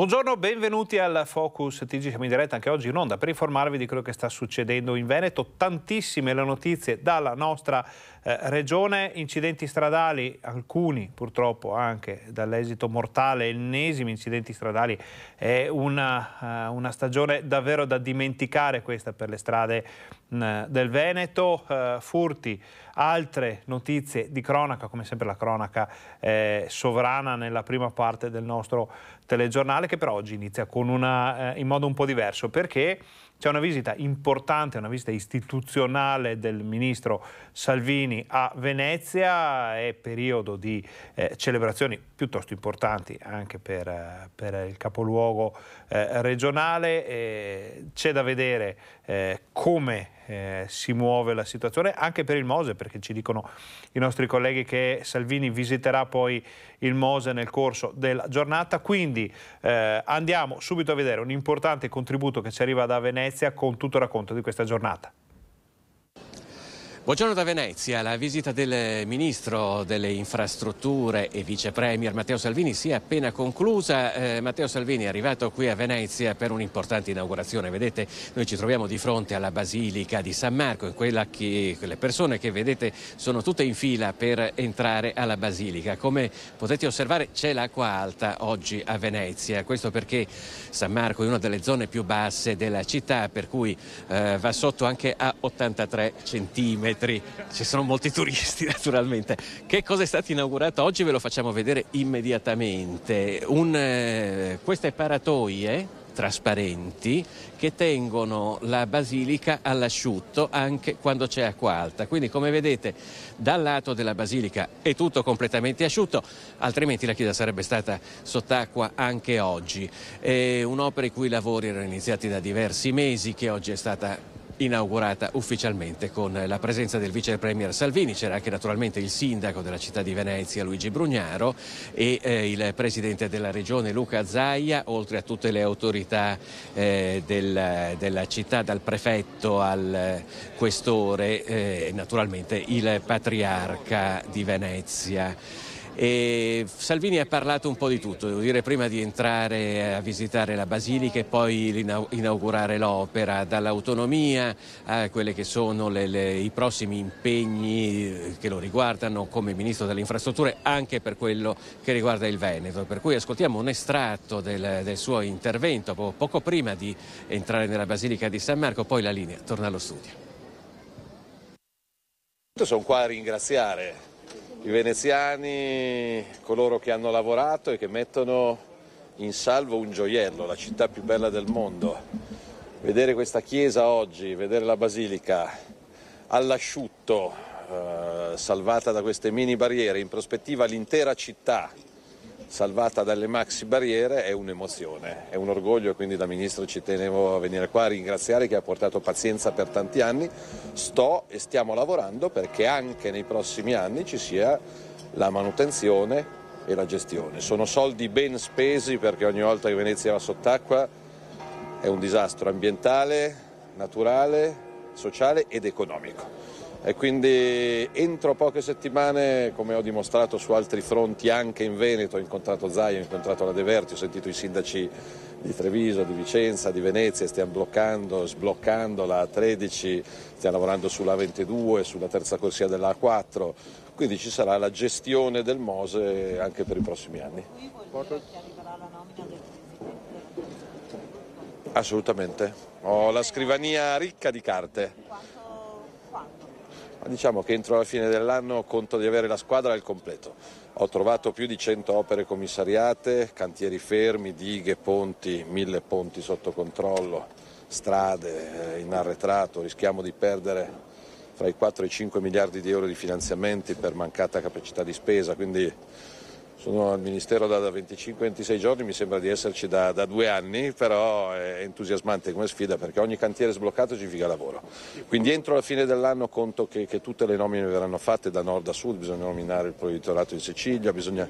Buongiorno, benvenuti al Focus TG, siamo in diretta anche oggi in onda per informarvi di quello che sta succedendo in Veneto. Tantissime le notizie dalla nostra eh, regione, incidenti stradali, alcuni purtroppo anche dall'esito mortale, ennesimi incidenti stradali, è una, uh, una, stagione davvero da dimenticare questa per le strade mh, mm, del Veneto, uh, furti Altre notizie di cronaca, come sempre la cronaca eh, sovrana nella prima parte del nostro telegiornale, che però oggi inizia una, eh, in modo un po' diverso, perché c'è una visita importante, una visita istituzionale del ministro Salvini a Venezia, è periodo di eh, celebrazioni piuttosto importanti anche per, eh, per il capoluogo eh, regionale, eh, c'è da vedere eh, come eh, si muove la situazione anche per il Mose perché ci dicono i nostri colleghi che Salvini visiterà poi il Mose nel corso della giornata quindi eh, andiamo subito a vedere un importante contributo che ci arriva da Venezia con tutto il racconto di questa giornata. Buongiorno da Venezia. La visita del ministro delle infrastrutture e vice premier Matteo Salvini si è appena conclusa. Eh, Matteo Salvini è arrivato qui a Venezia per un'importante inaugurazione. Vedete, noi ci troviamo di fronte alla Basilica di San Marco. In quella che, quelle persone che vedete sono tutte in fila per entrare alla Basilica. Come potete osservare c'è l'acqua alta oggi a Venezia. Questo perché San Marco è una delle zone più basse della città, per cui eh, va sotto anche a 83 centimetri chilometri, ci sono molti turisti naturalmente. Che cosa è stato inaugurato oggi ve lo facciamo vedere immediatamente. Un, eh, queste paratoie trasparenti che tengono la basilica all'asciutto anche quando c'è acqua alta. Quindi come vedete dal lato della basilica è tutto completamente asciutto, altrimenti la chiesa sarebbe stata sott'acqua anche oggi. È un'opera i cui lavori erano iniziati da diversi mesi che oggi è stata inaugurata ufficialmente con la presenza del vice premier Salvini, c'era anche naturalmente il sindaco della città di Venezia Luigi Brugnaro e eh, il presidente della regione Luca Zaia, oltre a tutte le autorità eh, del, della città, dal prefetto al eh, questore eh, e naturalmente il patriarca di Venezia. E Salvini ha parlato un po' di tutto, devo dire, prima di entrare a visitare la Basilica e poi inaugurare l'opera, dall'autonomia a quelli che sono le, le, i prossimi impegni eh, che lo riguardano come Ministro delle Infrastrutture, anche per quello che riguarda il Veneto. Per cui ascoltiamo un estratto del, del suo intervento poco prima di entrare nella Basilica di San Marco, poi la linea torna allo studio. Sono qua a ringraziare i veneziani, coloro che hanno lavorato e che mettono in salvo un gioiello, la città più bella del mondo. Vedere questa chiesa oggi, vedere la basilica all'asciutto, eh, salvata da queste mini barriere, in prospettiva l'intera città, salvata dalle maxi barriere è un'emozione, è un orgoglio quindi da ministro ci tenevo a venire qua a ringraziare che ha portato pazienza per tanti anni. Sto e stiamo lavorando perché anche nei prossimi anni ci sia la manutenzione e la gestione. Sono soldi ben spesi perché ogni volta che Venezia va sott'acqua è un disastro ambientale, naturale, sociale ed economico e quindi entro poche settimane, come ho dimostrato su altri fronti anche in Veneto, ho incontrato Zaia, ho incontrato la De Verti, ho sentito i sindaci di Treviso, di Vicenza, di Venezia, stiamo bloccando, sbloccando la A13, stiamo lavorando sulla A22, sulla terza corsia della A4, quindi ci sarà la gestione del Mose anche per i prossimi anni. Assolutamente, ho la scrivania ricca di carte diciamo che entro la fine dell'anno conto di avere la squadra al completo. Ho trovato più di 100 opere commissariate, cantieri fermi, dighe, ponti, mille ponti sotto controllo, strade eh, in arretrato, rischiamo di perdere tra i 4 e i 5 miliardi di euro di finanziamenti per mancata capacità di spesa, quindi sono al Ministero da 25-26 giorni, mi sembra di esserci da, da, due anni, però è entusiasmante come sfida perché ogni cantiere sbloccato significa lavoro. Quindi entro la fine dell'anno conto che, che tutte le nomine verranno fatte da nord a sud, bisogna nominare il proiettorato di Sicilia, bisogna...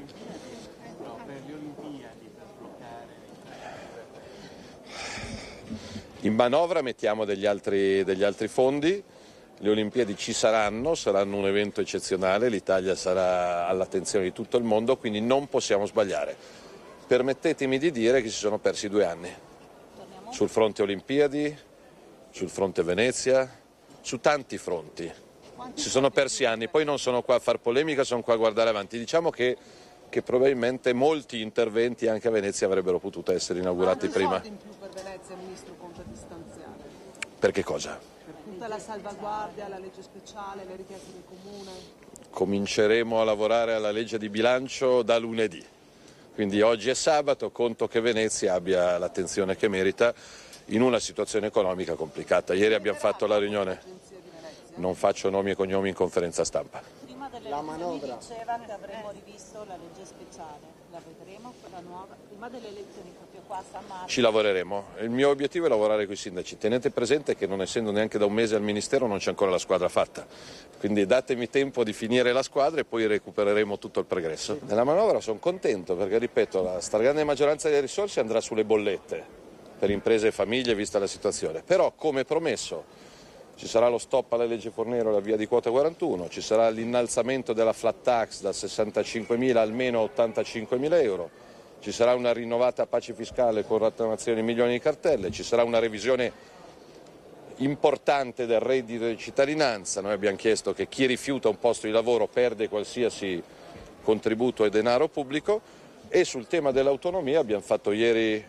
In manovra mettiamo degli altri, degli altri fondi, le Olimpiadi ci saranno, saranno un evento eccezionale, l'Italia sarà all'attenzione di tutto il mondo, quindi non possiamo sbagliare. Permettetemi di dire che si sono persi due anni sul fronte Olimpiadi, sul fronte Venezia, su tanti fronti. Si sono persi anni, poi non sono qua a far polemica, sono qua a guardare avanti. Diciamo che che probabilmente molti interventi anche a Venezia avrebbero potuto essere inaugurati prima. Per Venezia, Ministro, per che cosa? tutta la salvaguardia, la legge speciale, le richieste del Comune? Cominceremo a lavorare alla legge di bilancio da lunedì, quindi oggi è sabato, conto che Venezia abbia l'attenzione che merita in una situazione economica complicata. Ieri abbiamo fatto la riunione, non faccio nomi e cognomi in conferenza stampa. Prima delle la diceva che avremmo rivisto la legge speciale, la vedremo, la nuova, prima delle elezioni ci lavoreremo. Il mio obiettivo è lavorare con i sindaci. Tenete presente che non essendo neanche da un mese al Ministero non c'è ancora la squadra fatta. Quindi datemi tempo di finire la squadra e poi recupereremo tutto il pregresso. Nella manovra sono contento perché, ripeto, la stragrande maggioranza delle risorse andrà sulle bollette per imprese e famiglie vista la situazione. Però, come promesso, ci sarà lo stop alla legge Fornero e la via di quota 41, ci sarà l'innalzamento della flat tax da 65.000 almeno a 85.000 euro ci sarà una rinnovata pace fiscale con rottamazione di milioni di cartelle, ci sarà una revisione importante del reddito di cittadinanza. Noi abbiamo chiesto che chi rifiuta un posto di lavoro perde qualsiasi contributo e denaro pubblico e sul tema dell'autonomia abbiamo fatto ieri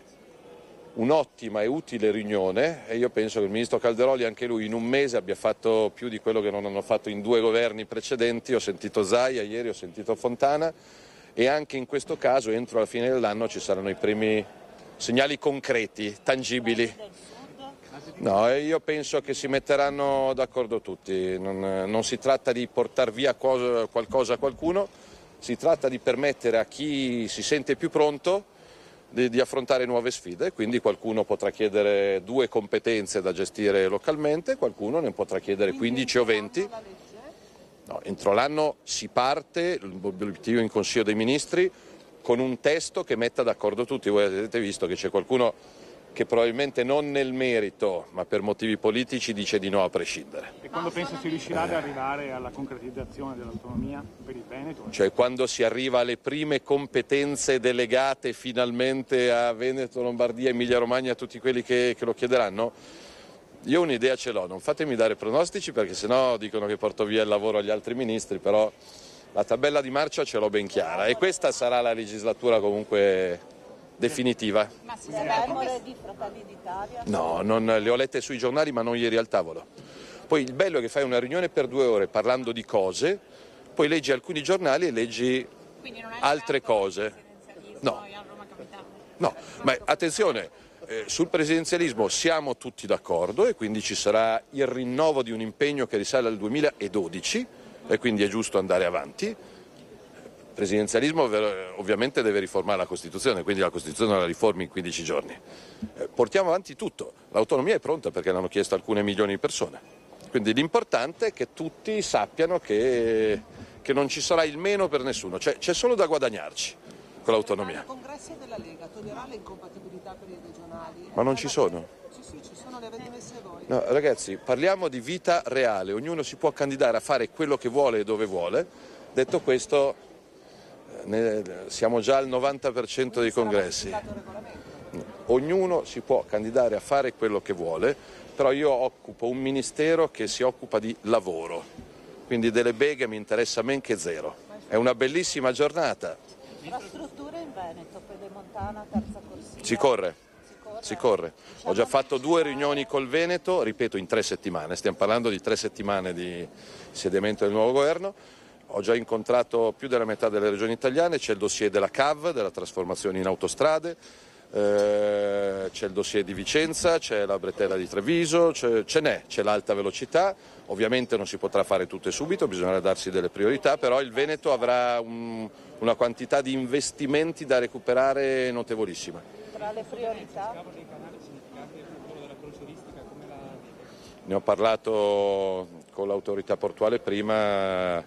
un'ottima e utile riunione e io penso che il ministro Calderoli anche lui in un mese abbia fatto più di quello che non hanno fatto in due governi precedenti. Ho sentito Zaia ieri, ho sentito Fontana e anche in questo caso entro la fine dell'anno ci saranno i primi segnali concreti, tangibili. No, io penso che si metteranno d'accordo tutti, non, non si tratta di portare via cosa, qualcosa a qualcuno, si tratta di permettere a chi si sente più pronto di, di, affrontare nuove sfide, quindi qualcuno potrà chiedere due competenze da gestire localmente, qualcuno ne potrà chiedere 15 o 20. No, entro l'anno si parte, l'obiettivo in Consiglio dei Ministri, con un testo che metta d'accordo tutti. Voi avete visto che c'è qualcuno che probabilmente non nel merito, ma per motivi politici dice di no a prescindere. E quando pensa si riuscirà ad eh. arrivare alla concretizzazione dell'autonomia per il Veneto? Cioè quando si arriva alle prime competenze delegate finalmente a Veneto, Lombardia, Emilia Romagna, a tutti quelli che, che lo chiederanno? Io un'idea ce l'ho, non fatemi dare pronostici perché sennò dicono che porto via il lavoro agli altri ministri, però la tabella di marcia ce l'ho ben chiara e questa sarà la legislatura comunque definitiva. Ma si sarebbe di Fratelli d'Italia? No, non, le ho lette sui giornali ma non ieri al tavolo. Poi il bello è che fai una riunione per due ore parlando di cose, poi leggi alcuni giornali e leggi altre cose. No, no, ma attenzione, eh, sul presidenzialismo siamo tutti d'accordo e quindi ci sarà il rinnovo di un impegno che risale al 2012 e quindi è giusto andare avanti. Il presidenzialismo eh, ovviamente deve riformare la Costituzione, quindi la Costituzione la riformi in 15 giorni. Eh, portiamo avanti tutto, l'autonomia è pronta perché l'hanno chiesto alcune milioni di persone. Quindi l'importante è che tutti sappiano che, che non ci sarà il meno per nessuno, cioè, c'è solo da guadagnarci con l'autonomia. Il congresso della Lega toglierà le incompatibilità per i ma non ci sono. No, ragazzi, parliamo di vita reale, ognuno si può candidare a fare quello che vuole e dove vuole. Detto questo, eh, ne, siamo già al 90% dei congressi. Ognuno si può candidare a fare quello che vuole, però io occupo un ministero che si occupa di lavoro, quindi delle beghe mi interessa men che zero. È una bellissima giornata. Infrastrutture in Veneto, Pedemontana, terza corsia. Si corre si corre. Ho già fatto due riunioni col Veneto, ripeto in tre settimane, stiamo parlando di tre settimane di insediamento del nuovo governo. Ho già incontrato più della metà delle regioni italiane, c'è il dossier della CAV, della trasformazione in autostrade, eh, c'è il dossier di Vicenza, c'è la bretella di Treviso, ce n'è, c'è l'alta velocità, ovviamente non si potrà fare tutte subito, bisognerà darsi delle priorità, però il Veneto avrà un, una quantità di investimenti da recuperare notevolissima. Tra le priorità? Ne ho parlato con l'autorità portuale prima,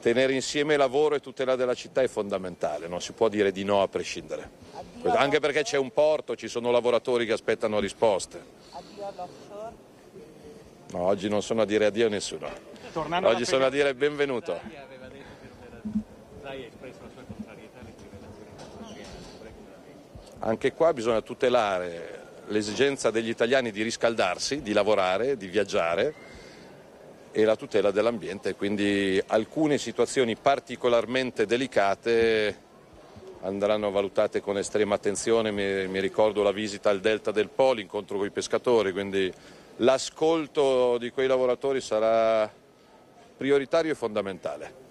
tenere insieme lavoro e tutela della città è fondamentale, non si può dire di no a prescindere, anche perché c'è un porto, ci sono lavoratori che aspettano risposte. Addio all'offshore? No, oggi non sono a dire addio a nessuno, oggi sono a dire benvenuto. Anche qua bisogna tutelare l'esigenza degli italiani di riscaldarsi, di lavorare, di viaggiare e la tutela dell'ambiente, quindi alcune situazioni particolarmente delicate andranno valutate con estrema attenzione, mi, mi ricordo la visita al delta del Po, l'incontro con i pescatori, quindi l'ascolto di quei lavoratori sarà prioritario e fondamentale.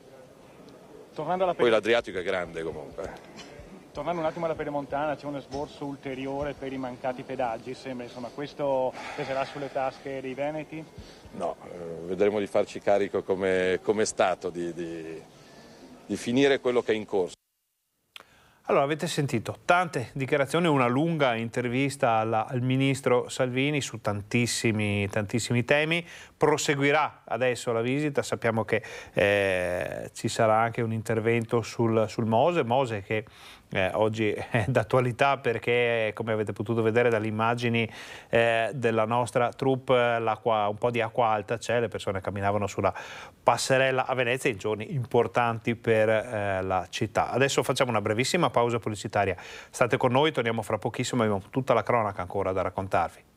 Poi l'Adriatico è grande comunque tornando un attimo alla pedemontana, c'è un esborso ulteriore per i mancati pedaggi, sembra, insomma, questo peserà sulle tasche dei Veneti? No, eh, vedremo di farci carico come, come Stato, di, di, di finire quello che è in corso. Allora, avete sentito tante dichiarazioni, una lunga intervista alla, al ministro Salvini su tantissimi, tantissimi, temi. Proseguirà adesso la visita, sappiamo che eh, ci sarà anche un intervento sul, sul Mose, Mose che eh, oggi è d'attualità perché come avete potuto vedere dalle immagini eh, della nostra troupe un po' di acqua alta c'è, le persone camminavano sulla passerella a Venezia in giorni importanti per eh, la città. Adesso facciamo una brevissima pausa pubblicitaria, state con noi, torniamo fra pochissimo, abbiamo tutta la cronaca ancora da raccontarvi.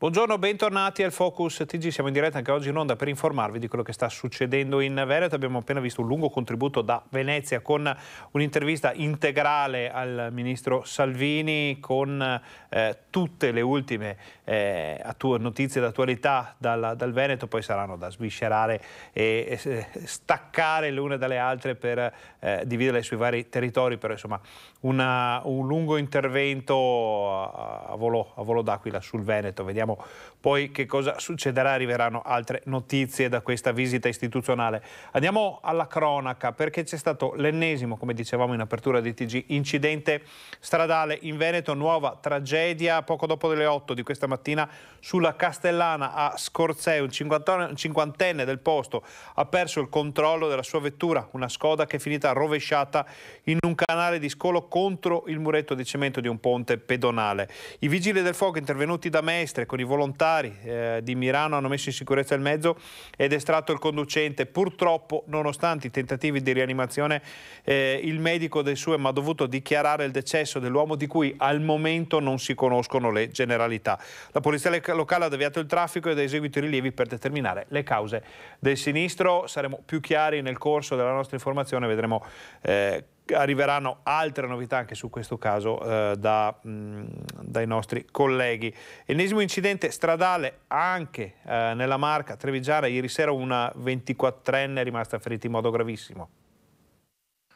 Buongiorno, bentornati al Focus TG. Siamo in diretta anche oggi in onda per informarvi di quello che sta succedendo in Veneto. Abbiamo appena visto un lungo contributo da Venezia con un'intervista integrale al ministro Salvini con eh, tutte le ultime eh, notizie d'attualità dal, dal, Veneto, poi saranno da sviscerare e, e staccare le une dalle altre per eh, dividere sui vari territori, però insomma una, un lungo intervento a volo, a volo d'aquila sul Veneto. Vediamo poi che cosa succederà, arriveranno altre notizie da questa visita istituzionale. Andiamo alla cronaca perché c'è stato l'ennesimo, come dicevamo in apertura di TG, incidente stradale in Veneto, nuova tragedia poco dopo le 8 di questa mattina sulla Castellana a Scorzè, un cinquantenne del posto ha perso il controllo della sua vettura, una scoda che è finita rovesciata in un canale di scolo contro il muretto di cemento di un ponte pedonale. I vigili del fuoco intervenuti da Mestre con i volontari eh, di Mirano hanno messo in sicurezza il mezzo ed estratto il conducente. Purtroppo, nonostante i tentativi di rianimazione, eh, il medico del SUEM ha dovuto dichiarare il decesso dell'uomo di cui al momento non si conoscono le generalità. La polizia locale ha deviato il traffico ed ha eseguito i rilievi per determinare le cause del sinistro. Saremo più chiari nel corso della nostra informazione, vedremo eh, arriveranno altre novità anche su questo caso eh, da, mh, mm, dai nostri colleghi. Ennesimo incidente stradale anche eh, nella Marca Trevigiana. Ieri sera una 24enne è rimasta ferita in modo gravissimo.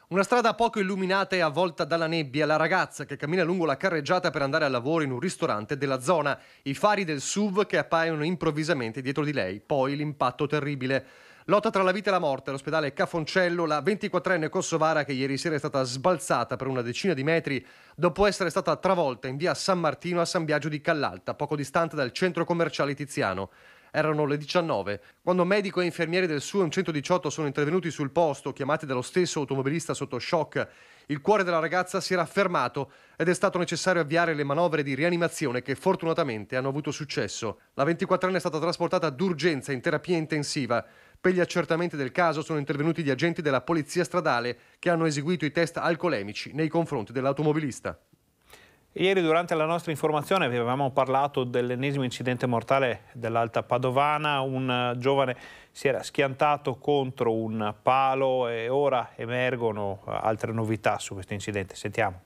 Una strada poco illuminata e avvolta dalla nebbia, la ragazza che cammina lungo la carreggiata per andare al lavoro in un ristorante della zona, i fari del SUV che appaiono improvvisamente dietro di lei, poi l'impatto terribile. Lotta tra la vita e la morte all'ospedale Cafoncello, la 24enne kosovara che ieri sera è stata sbalzata per una decina di metri dopo essere stata travolta in via San Martino a San Biagio di Callalta, poco distante dal centro commerciale Tiziano. Erano le 19, quando medico e infermieri del suo 118 sono intervenuti sul posto, chiamati dallo stesso automobilista sotto shock. Il cuore della ragazza si era fermato ed è stato necessario avviare le manovre di rianimazione che fortunatamente hanno avuto successo. La 24enne è stata trasportata d'urgenza in terapia intensiva. Per gli accertamenti del caso sono intervenuti gli agenti della polizia stradale che hanno eseguito i test alcolemici nei confronti dell'automobilista. Ieri durante la nostra informazione avevamo parlato dell'ennesimo incidente mortale dell'Alta Padovana, un eh, giovane si era schiantato contro un palo e ora emergono eh, altre novità su questo incidente. Sentiamo.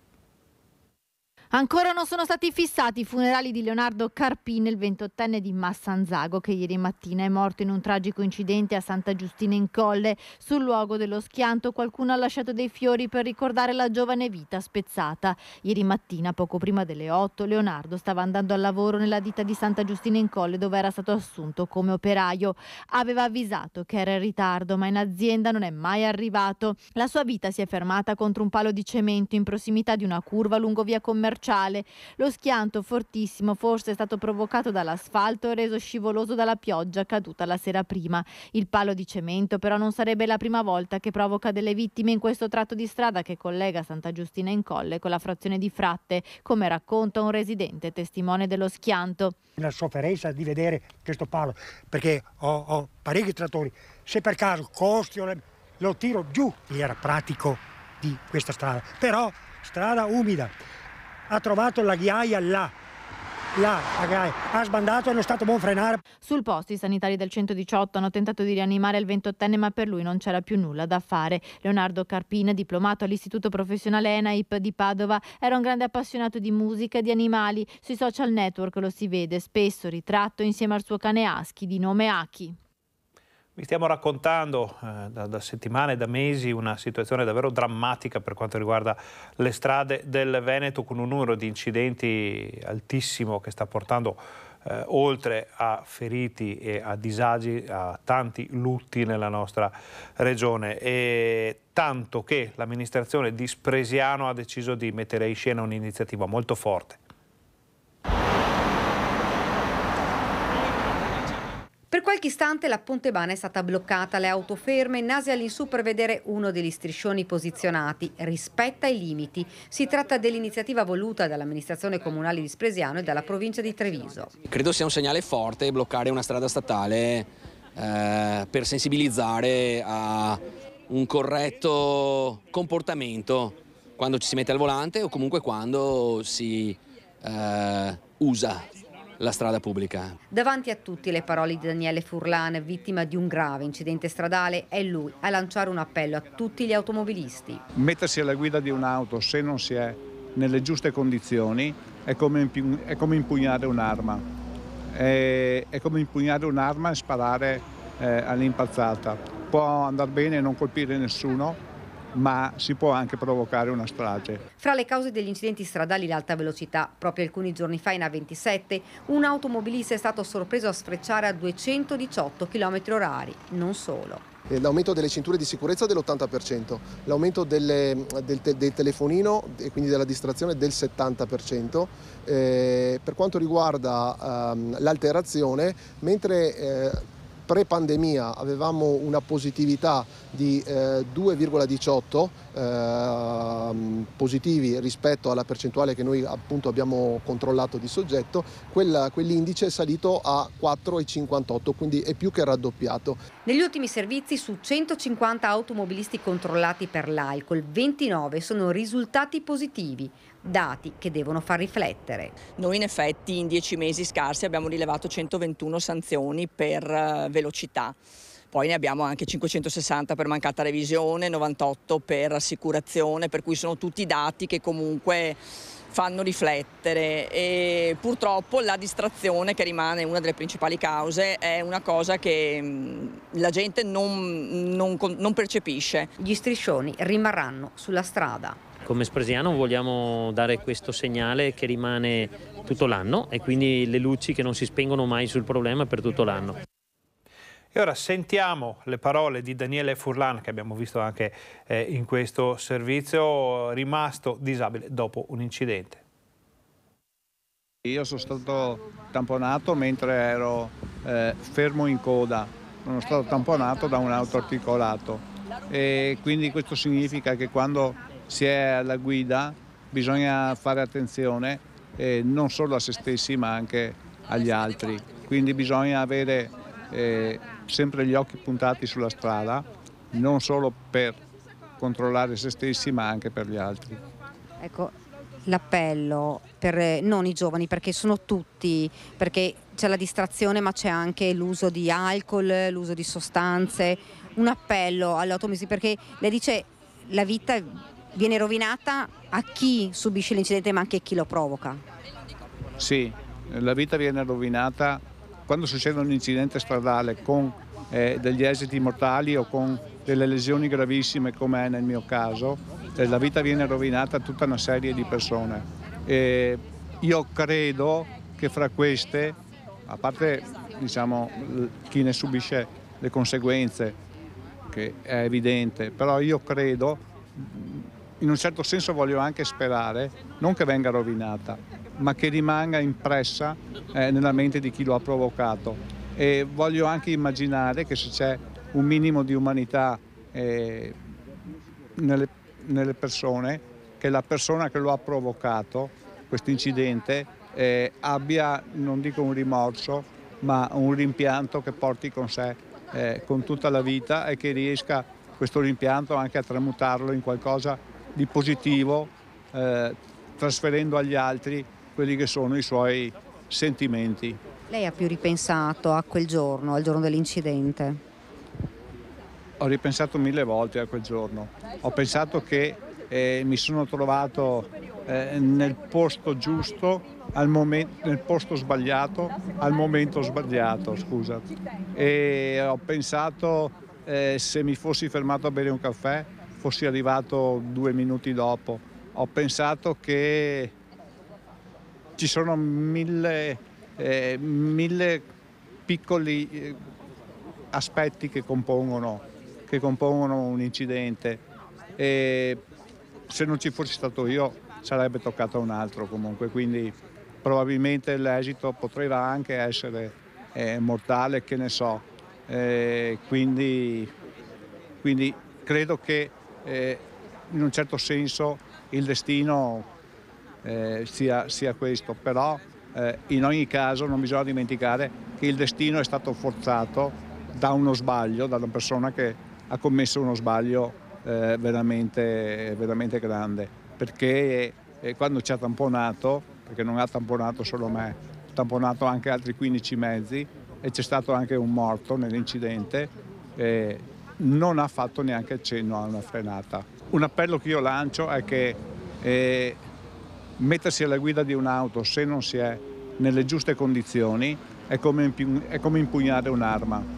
Ancora non sono stati fissati i funerali di Leonardo Carpini, il ventottenne di Massanzago, che ieri mattina è morto in un tragico incidente a Santa Giustina in Colle. Sul luogo dello schianto qualcuno ha lasciato dei fiori per ricordare la giovane vita spezzata. Ieri mattina, poco prima delle 8, Leonardo stava andando al lavoro nella ditta di Santa Giustina in Colle, dove era stato assunto come operaio. Aveva avvisato che era in ritardo, ma in azienda non è mai arrivato. La sua vita si è fermata contro un palo di cemento in prossimità di una curva lungo via commerciale facciale. Lo schianto fortissimo forse è stato provocato dall'asfalto reso scivoloso dalla pioggia caduta la sera prima. Il palo di cemento però non sarebbe la prima volta che provoca delle vittime in questo tratto di strada che collega Santa Giustina in Colle con la frazione di Fratte, come racconta un residente testimone dello schianto. La sofferenza di vedere questo palo, perché ho, ho parecchi trattori, se per caso costi o le, lo tiro giù, era pratico di questa strada, però strada umida ha trovato la ghiaia là. Là, ragazzi, ha sbandato e non è stato buon frenare. Sul posto i sanitari del 118 hanno tentato di rianimare il 28enne ma per lui non c'era più nulla da fare. Leonardo Carpina, diplomato all'Istituto Professionale ENAIP di Padova, era un grande appassionato di musica e di animali. Sui social network lo si vede spesso ritratto insieme al suo cane Aschi di nome Aki. Vi stiamo raccontando eh, da, da, settimane, da mesi, una situazione davvero drammatica per quanto riguarda le strade del Veneto, con un numero di incidenti altissimo che sta portando eh, oltre a feriti e a disagi, a tanti lutti nella nostra regione. E tanto che l'amministrazione di Spresiano ha deciso di mettere in scena un'iniziativa molto forte Per qualche istante la Pontebana è stata bloccata, le auto ferme, nasi all'insù per vedere uno degli striscioni posizionati, rispetta i limiti. Si tratta dell'iniziativa voluta dall'amministrazione comunale di Spresiano e dalla provincia di Treviso. Credo sia un segnale forte bloccare una strada statale eh, per sensibilizzare a un corretto comportamento quando ci si mette al volante o comunque quando si eh, usa la strada pubblica. Davanti a tutti le parole di Daniele Furlan, vittima di un grave incidente stradale, è lui a lanciare un appello a tutti gli automobilisti. Mettersi alla guida di un'auto se non si è nelle giuste condizioni è come, è come impugnare un'arma. È, è, come impugnare un'arma e sparare eh, all'impazzata. Può andare bene e non colpire nessuno, ma si può anche provocare una strage. Fra le cause degli incidenti stradali l'alta velocità, proprio alcuni giorni fa in A27, un automobilista è stato sorpreso a sfrecciare a 218 km orari, non solo eh, l'aumento delle cinture di sicurezza dell'80%, l'aumento del, te, del, telefonino e quindi della distrazione del 70%. Eh, per quanto riguarda ehm, l'alterazione, mentre eh, pre-pandemia avevamo una positività di eh, 2,18 eh, positivi rispetto alla percentuale che noi appunto abbiamo controllato di soggetto, quella, quell'indice è salito a 4,58, quindi è più che raddoppiato. Negli ultimi servizi su 150 automobilisti controllati per l'alcol, 29 sono risultati positivi dati che devono far riflettere. Noi in effetti in dieci mesi scarsi abbiamo rilevato 121 sanzioni per eh, velocità. Poi ne abbiamo anche 560 per mancata revisione, 98 per assicurazione, per cui sono tutti dati che comunque fanno riflettere e purtroppo la distrazione che rimane una delle principali cause è una cosa che mm, la gente non, non, non percepisce. Gli striscioni rimarranno sulla strada come Spresiano vogliamo dare questo segnale che rimane tutto l'anno e quindi le luci che non si spengono mai sul problema per tutto l'anno. E ora sentiamo le parole di Daniele Furlan che abbiamo visto anche eh, in questo servizio rimasto disabile dopo un incidente. Io sono stato tamponato mentre ero eh, fermo in coda, sono stato tamponato da un auto articolato e quindi questo significa che quando si è alla guida bisogna fare attenzione eh, non solo a se stessi ma anche agli altri, quindi bisogna avere eh, sempre gli occhi puntati sulla strada, non solo per controllare se stessi ma anche per gli altri. Ecco, l'appello per eh, non i giovani perché sono tutti, perché c'è la distrazione ma c'è anche l'uso di alcol, l'uso di sostanze, un appello all'automisi perché lei dice la vita viene rovinata a chi subisce l'incidente ma anche a chi lo provoca. Sì, la vita viene rovinata quando succede un incidente stradale con eh, degli esiti mortali o con delle lesioni gravissime come è nel mio caso, eh, la vita viene rovinata a tutta una serie di persone. E io credo che fra queste, a parte diciamo, chi ne subisce le conseguenze, che è evidente, però io credo in un certo senso voglio anche sperare, non che venga rovinata, ma che rimanga impressa eh, nella mente di chi lo ha provocato. E voglio anche immaginare che se c'è un minimo di umanità eh, nelle, nelle, persone, che la persona che lo ha provocato, questo incidente, eh, abbia, non dico un rimorso, ma un rimpianto che porti con sé eh, con tutta la vita e che riesca questo rimpianto anche a tramutarlo in qualcosa di positivo, eh, trasferendo agli altri quelli che sono i suoi sentimenti. Lei ha più ripensato a quel giorno, al giorno dell'incidente? Ho ripensato mille volte a quel giorno. Ho pensato che eh, mi sono trovato eh, nel posto giusto, nel posto sbagliato, al momento sbagliato, scusa. E ho pensato eh, se mi fossi fermato a bere un caffè, fossi arrivato due minuti dopo. Ho pensato che ci sono mille, eh, mille piccoli eh, aspetti che compongono, che compongono, un incidente e se non ci fossi stato io sarebbe toccato a un altro comunque, quindi probabilmente l'esito potrebbe anche essere eh, mortale, che ne so. Eh, quindi, quindi credo che eh, in un certo senso il destino eh, sia, sia, questo, però eh, in ogni caso non bisogna dimenticare che il destino è stato forzato da uno sbaglio, da una persona che ha commesso uno sbaglio eh, veramente, veramente, grande, perché eh, quando ci ha tamponato, perché non ha tamponato solo me, ha tamponato anche altri 15 mezzi e c'è stato anche un morto nell'incidente non ha fatto neanche accenno a una frenata. Un appello che io lancio è che eh, mettersi alla guida di un'auto se non si è nelle giuste condizioni è come, è come impugnare un'arma.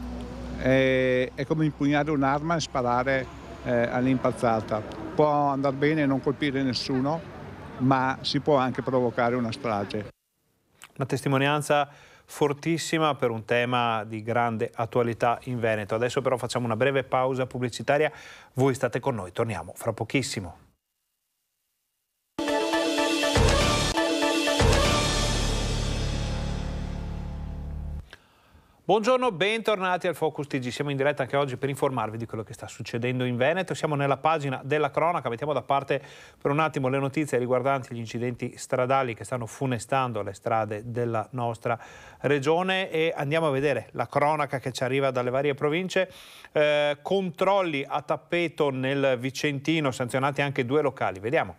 È, è, come impugnare un'arma e sparare eh, all'impazzata. Può andare bene e non colpire nessuno, ma si può anche provocare una strage. Una testimonianza fortissima per un tema di grande attualità in Veneto. Adesso però facciamo una breve pausa pubblicitaria. Voi state con noi, torniamo fra pochissimo. Buongiorno, bentornati al Focus TG. Siamo in diretta anche oggi per informarvi di quello che sta succedendo in Veneto. Siamo nella pagina della cronaca, mettiamo da parte per un attimo le notizie riguardanti gli incidenti stradali che stanno funestando le strade della nostra regione e andiamo a vedere la cronaca che ci arriva dalle varie province. Eh, controlli a tappeto nel Vicentino, sanzionati anche due locali. Vediamo.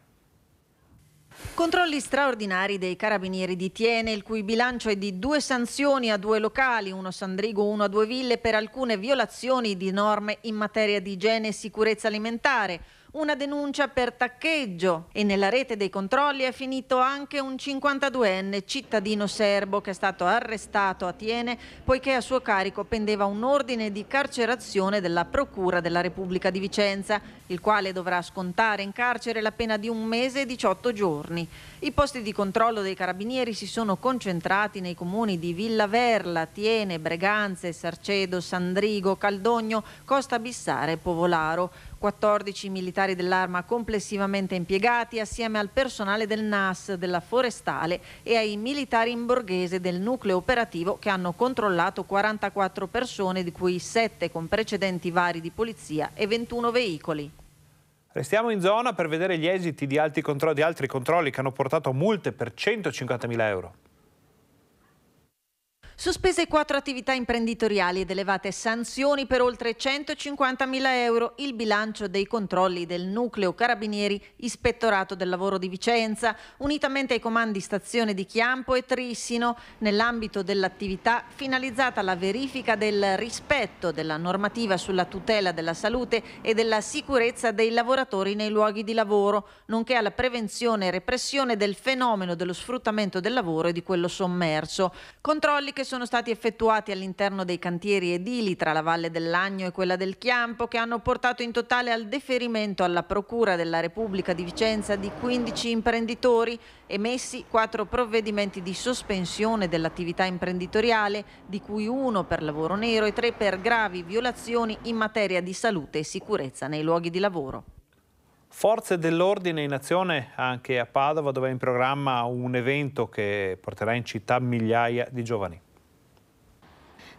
Controlli straordinari dei carabinieri di Tiene, il cui bilancio è di due sanzioni a due locali, uno a Sandrigo, uno a due ville, per alcune violazioni di norme in materia di igiene e sicurezza alimentare una denuncia per taccheggio e nella rete dei controlli è finito anche un 52enne cittadino serbo che è stato arrestato a Tiene poiché a suo carico pendeva un ordine di carcerazione della Procura della Repubblica di Vicenza, il quale dovrà scontare in carcere la pena di un mese e 18 giorni. I posti di controllo dei carabinieri si sono concentrati nei comuni di Villa Verla, Tiene, Breganze, Sarcedo, Sandrigo, Caldogno, Costa Bissare e Povolaro. 14 militari dell'arma complessivamente impiegati assieme al personale del NAS, della Forestale e ai militari in borghese del nucleo operativo che hanno controllato 44 persone di cui 7 con precedenti vari di polizia e 21 veicoli. Restiamo in zona per vedere gli esiti di altri controlli, di altri controlli che hanno portato a multe per 150.000 euro. Sospese quattro attività imprenditoriali ed elevate sanzioni per oltre 150.000 euro il bilancio dei controlli del nucleo Carabinieri Ispettorato del Lavoro di Vicenza, unitamente ai comandi stazione di Chiampo e Trissino, nell'ambito dell'attività finalizzata alla verifica del rispetto della normativa sulla tutela della salute e della sicurezza dei lavoratori nei luoghi di lavoro, nonché alla prevenzione e repressione del fenomeno dello sfruttamento del lavoro e di quello sommerso. Controlli che sono sono stati effettuati all'interno dei cantieri edili tra la Valle del Lagno e quella del Chiampo che hanno portato in totale al deferimento alla Procura della Repubblica di Vicenza di 15 imprenditori, emessi quattro provvedimenti di sospensione dell'attività imprenditoriale, di cui uno per lavoro nero e tre per gravi violazioni in materia di salute e sicurezza nei luoghi di lavoro. Forze dell'ordine in azione anche a Padova dove è in programma un evento che porterà in città migliaia di giovani.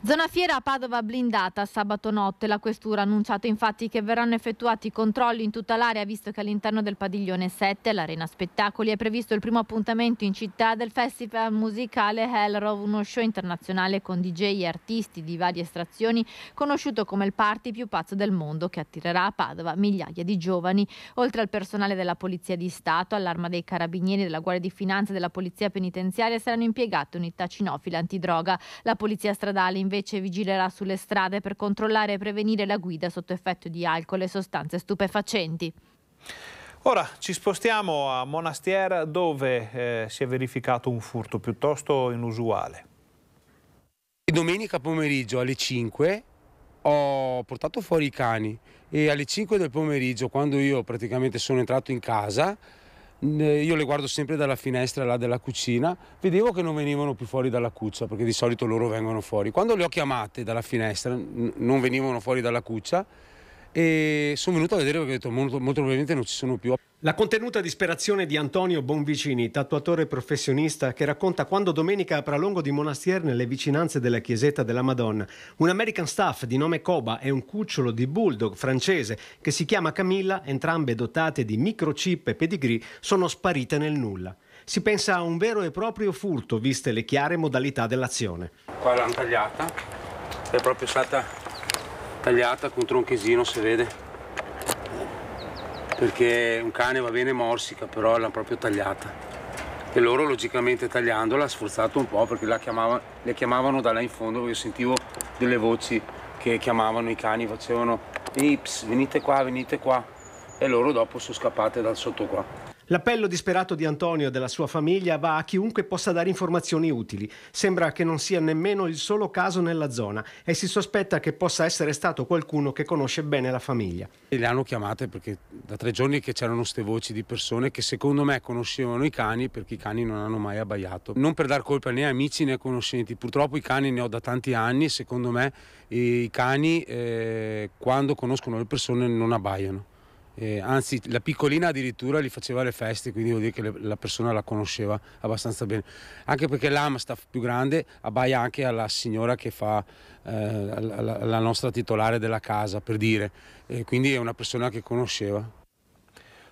Zona fiera a Padova blindata sabato notte. La questura ha annunciato infatti che verranno effettuati controlli in tutta l'area visto che all'interno del padiglione 7, l'Arena Spettacoli, è previsto il primo appuntamento in città del festival musicale Hellrov, uno show internazionale con DJ e artisti di varie estrazioni, conosciuto come il party più pazzo del mondo che attirerà a Padova migliaia di giovani, oltre al personale della Polizia di Stato, all'Arma dei Carabinieri, della Guardia di Finanza e della Polizia Penitenziaria saranno impiegate unità cinofile antidroga. La Polizia Stradale invece invece vigilerà sulle strade per controllare e prevenire la guida sotto effetto di alcol e sostanze stupefacenti. Ora ci spostiamo a Monastiera dove eh, si è verificato un furto piuttosto inusuale. Domenica pomeriggio alle 5 ho portato fuori i cani e alle 5 del pomeriggio quando io praticamente sono entrato in casa io le guardo sempre dalla finestra là della cucina, vedevo che non venivano più fuori dalla cuccia, perché di solito loro vengono fuori. Quando le ho chiamate dalla finestra, non venivano fuori dalla cuccia, e sono venuto a vedere perché ho detto molto, molto probabilmente non ci sono più. La contenuta disperazione di Antonio Bonvicini, tatuatore professionista, che racconta quando domenica a Pralongo di Monastier, nelle vicinanze della chiesetta della Madonna, un American staff di nome Coba e un cucciolo di bulldog francese che si chiama Camilla, entrambe dotate di microchip e pedigree, sono sparite nel nulla. Si pensa a un vero e proprio furto, viste le chiare modalità dell'azione. Qua l'hanno tagliata, è proprio stata tagliata con tronchesino se vede perché un cane va bene morsica però l'hanno proprio tagliata e loro logicamente tagliandola ha sforzato un po' perché la chiamava, le chiamavano da là in fondo io sentivo delle voci che chiamavano i cani facevano ips venite qua venite qua e loro dopo sono scappate dal sotto qua L'appello disperato di Antonio e della sua famiglia va a chiunque possa dare informazioni utili. Sembra che non sia nemmeno il solo caso nella zona e si sospetta che possa essere stato qualcuno che conosce bene la famiglia. Le hanno chiamate perché da tre giorni che c'erano queste voci di persone che secondo me conoscevano i cani perché i cani non hanno mai abbaiato. Non per dar colpa né a amici né a conoscenti, purtroppo i cani ne ho da tanti anni e secondo me eh, i cani eh, quando conoscono le persone non abbaiano. Eh, anzi la piccolina addirittura gli faceva le feste, quindi vuol dire che le, la persona la conosceva abbastanza bene. Anche perché l'Amstaff più grande abbaia anche alla signora che fa eh, la, la, nostra titolare della casa, per dire, eh, quindi è una persona che conosceva.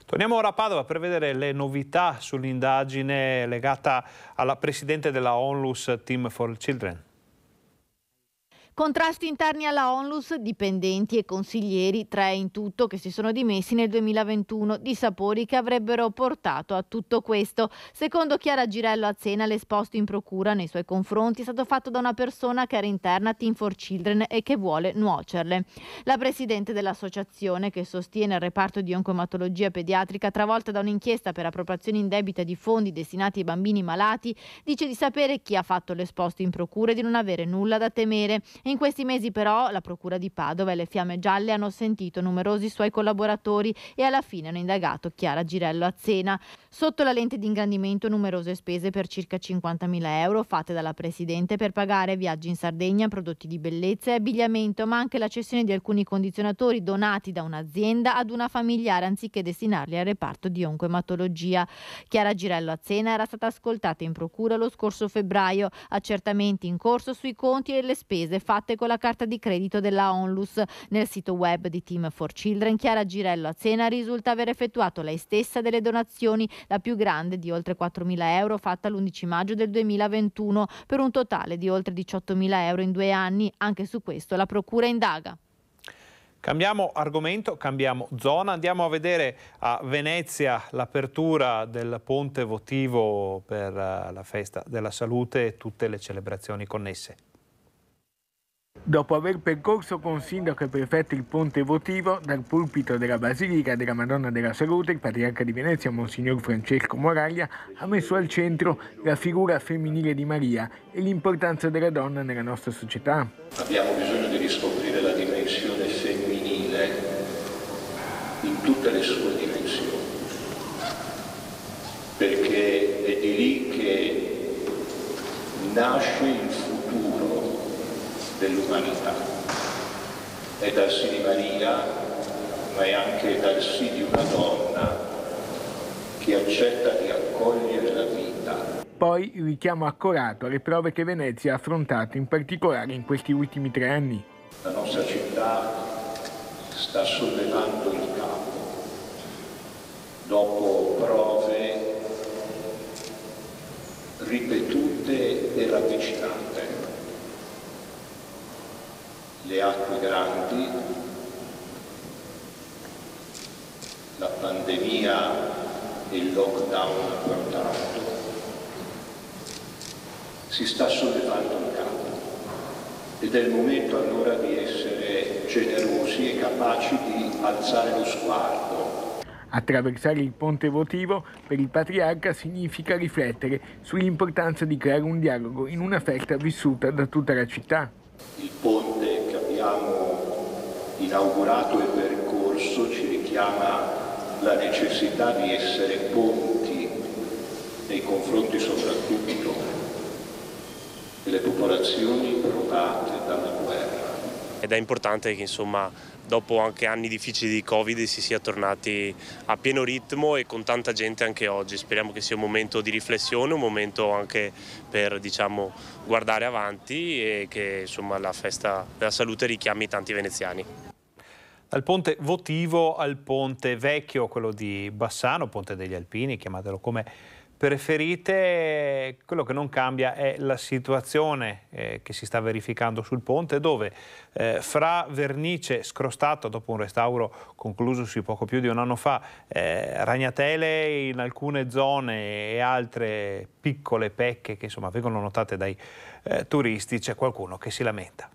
Torniamo ora a Padova per vedere le novità sull'indagine legata alla presidente della ONLUS Team for Children. Contrasti interni alla Onlus, dipendenti e consiglieri, tre in tutto, che si sono dimessi nel 2021, di sapori che avrebbero portato a tutto questo. Secondo Chiara Girello a Cena, l'esposto in procura nei suoi confronti è stato fatto da una persona che era interna a Team for Children e che vuole nuocerle. La presidente dell'associazione, che sostiene il reparto di oncomatologia pediatrica travolta da un'inchiesta per appropriazione indebita di fondi destinati ai bambini malati, dice di sapere chi ha fatto l'esposto in procura e di non avere nulla da temere. In questi mesi però la Procura di Padova e le Fiamme Gialle hanno sentito numerosi suoi collaboratori e alla fine hanno indagato Chiara Girello Azzena. Sotto la lente di ingrandimento numerose spese per circa 50.000 euro fatte dalla Presidente per pagare viaggi in Sardegna, prodotti di bellezza e abbigliamento, ma anche la cessione di alcuni condizionatori donati da un'azienda ad una familiare anziché destinarli al reparto di oncoematologia. Chiara Girello Azzena era stata ascoltata in procura lo scorso febbraio, accertamenti in corso sui conti e le spese fatte fatte con la carta di credito della Onlus. Nel sito web di Team for Children, Chiara Girello a Cena risulta aver effettuato lei stessa delle donazioni, la più grande di oltre 4.000 euro fatta l'11 maggio del 2021 per un totale di oltre 18.000 euro in due anni. Anche su questo la Procura indaga. Cambiamo argomento, cambiamo zona, andiamo a vedere a Venezia l'apertura del ponte votivo per eh, la festa della salute e tutte le celebrazioni connesse. Dopo aver percorso con sindaco e prefetto il ponte votivo, dal pulpito della Basilica della Madonna della Salute, il patriarca di Venezia, Monsignor Francesco Moraglia, ha messo al centro la figura femminile di Maria e l'importanza della donna nella nostra società. Abbiamo bisogno di riscoprire la dimensione femminile in tutte le sue dimensioni, perché è di lì che nasce il dell'umanità. È dal sì di Maria, ma è anche dal sì di una donna che accetta di accogliere la vita. Poi richiamo accorato alle prove che Venezia ha affrontato, in particolare in questi ultimi tre anni. La nostra città sta sollevando il capo dopo prove ripetute le acque grandi, la pandemia e il lockdown portato, si sta sollevando un campo ed è il momento allora di essere generosi e capaci di alzare lo sguardo Attraversare il ponte votivo per il patriarca significa riflettere sull'importanza di creare un dialogo in una festa vissuta da tutta la città. Il ponte inaugurato il percorso ci richiama la necessità di essere ponti nei confronti soprattutto delle popolazioni provate dalla guerra. Ed è importante che insomma dopo anche anni difficili di Covid si sia tornati a pieno ritmo e con tanta gente anche oggi. Speriamo che sia un momento di riflessione, un momento anche per diciamo, guardare avanti e che insomma, la festa della salute richiami tanti veneziani. Dal ponte votivo al ponte vecchio, quello di Bassano, ponte degli Alpini, chiamatelo come preferite, quello che non cambia è la situazione eh, che si sta verificando sul ponte dove eh, fra vernice scrostato dopo un restauro conclusosi poco più di un anno fa, eh, ragnatele in alcune zone e altre piccole pecche che insomma vengono notate dai eh, turisti, c'è qualcuno che si lamenta.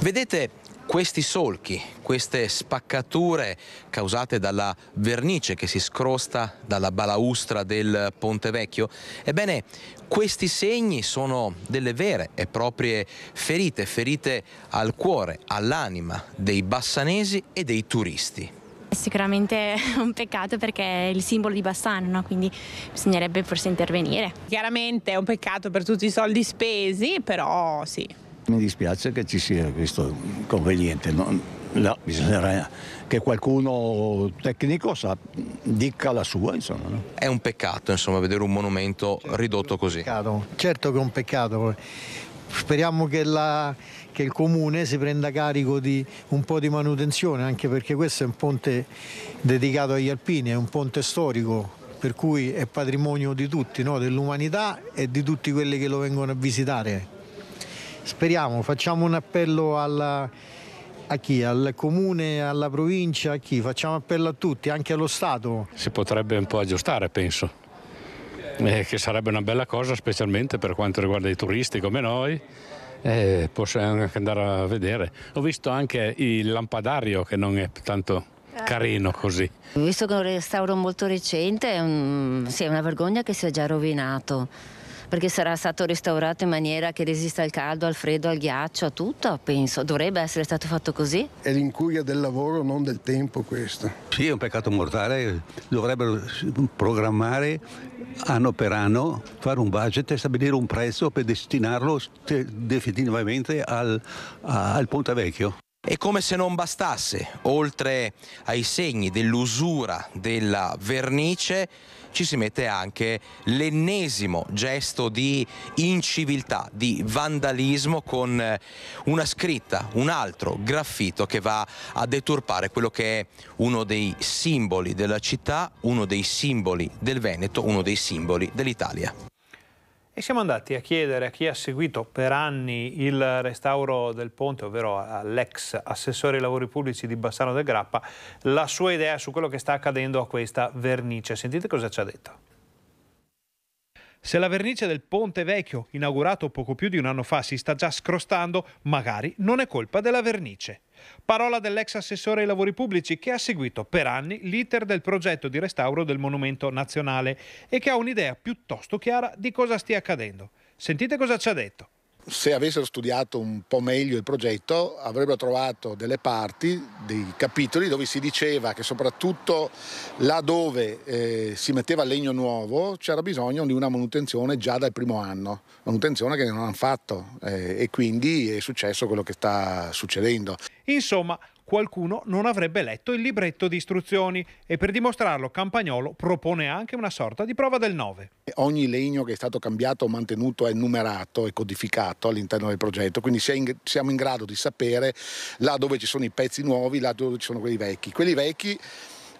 Vedete questi solchi, queste spaccature causate dalla vernice che si scrosta dalla balaustra del Ponte Vecchio? Ebbene, questi segni sono delle vere e proprie ferite, ferite al cuore, all'anima dei bassanesi e dei turisti. È sicuramente un peccato perché è il simbolo di Bassano, no? quindi bisognerebbe forse intervenire. Chiaramente è un peccato per tutti i soldi spesi, però sì, mi dispiace che ci sia questo inconveniente, non, no, bisognerà che qualcuno tecnico sa, dica la sua. Insomma, no? È un peccato insomma, vedere un monumento certo ridotto così. Peccato. Certo che è un peccato. Speriamo che, la, che il comune si prenda carico di un po' di manutenzione, anche perché questo è un ponte dedicato agli alpini, è un ponte storico, per cui è patrimonio di tutti, no? dell'umanità e di tutti quelli che lo vengono a visitare. Speriamo, facciamo un appello alla, a chi? Al comune, alla provincia, a chi? Facciamo appello a tutti, anche allo Stato. Si potrebbe un po' aggiustare, penso. Eh, che sarebbe una bella cosa, specialmente per quanto riguarda i turisti come noi, eh, possiamo anche andare a vedere. Ho visto anche il lampadario che non è tanto eh. carino così. Visto che è un restauro molto recente, è, sì, è una vergogna che sia già rovinato perché sarà stato restaurato in maniera che resista al caldo, al freddo, al ghiaccio, a tutto, penso. Dovrebbe essere stato fatto così. È l'incuria del lavoro, non del tempo questo. Sì, è un peccato mortale. Dovrebbero programmare anno per anno, fare un budget e stabilire un prezzo per destinarlo definitivamente al, al Ponte Vecchio. E come se non bastasse, oltre ai segni dell'usura della vernice, ci si mette anche l'ennesimo gesto di inciviltà, di vandalismo con eh, una scritta, un altro graffito che va a deturpare quello che è uno dei simboli della città, uno dei simboli del Veneto, uno dei simboli dell'Italia. E siamo andati a chiedere a chi ha seguito per anni il restauro del ponte, ovvero all'ex assessore ai lavori pubblici di Bassano del Grappa, la sua idea su quello che sta accadendo a questa vernice. Sentite cosa ci ha detto. Se la vernice del ponte vecchio, inaugurato poco più di un anno fa, si sta già scrostando, magari non è colpa della vernice. Parola dell'ex assessore ai lavori pubblici che ha seguito per anni l'iter del progetto di restauro del monumento nazionale e che ha un'idea piuttosto chiara di cosa stia accadendo. Sentite cosa ci ha detto se avessero studiato un po' meglio il progetto avrebbero trovato delle parti, dei capitoli dove si diceva che soprattutto là dove eh, si metteva legno nuovo c'era bisogno di una manutenzione già dal primo anno, manutenzione che non hanno fatto eh, e quindi è successo quello che sta succedendo. Insomma, qualcuno non avrebbe letto il libretto di istruzioni e per dimostrarlo Campagnolo propone anche una sorta di prova del 9. Ogni legno che è stato cambiato mantenuto è numerato e codificato all'interno del progetto, quindi siamo in grado di sapere là dove ci sono i pezzi nuovi, là dove ci sono quelli vecchi. Quelli vecchi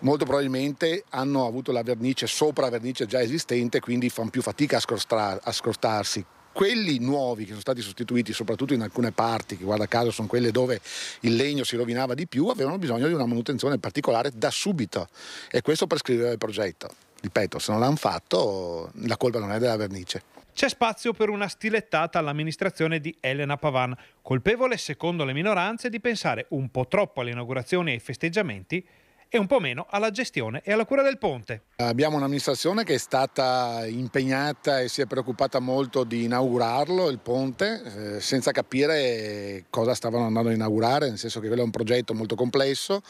molto probabilmente hanno avuto la vernice sopra la vernice già esistente, quindi fanno più fatica a scostarsi quelli nuovi che sono stati sostituiti, soprattutto in alcune parti, che guarda caso sono quelle dove il legno si rovinava di più, avevano bisogno di una manutenzione particolare da subito e questo per scrivere il progetto. Ripeto, se non l'hanno fatto la colpa non è della vernice. C'è spazio per una stilettata all'amministrazione di Elena Pavan, colpevole secondo le minoranze di pensare un po' troppo alle inaugurazioni e ai festeggiamenti e un po' meno alla gestione e alla cura del ponte. Abbiamo un'amministrazione che è stata impegnata e si è preoccupata molto di inaugurarlo, il ponte, eh, senza capire cosa stavano andando a inaugurare, nel senso che quello è un progetto molto complesso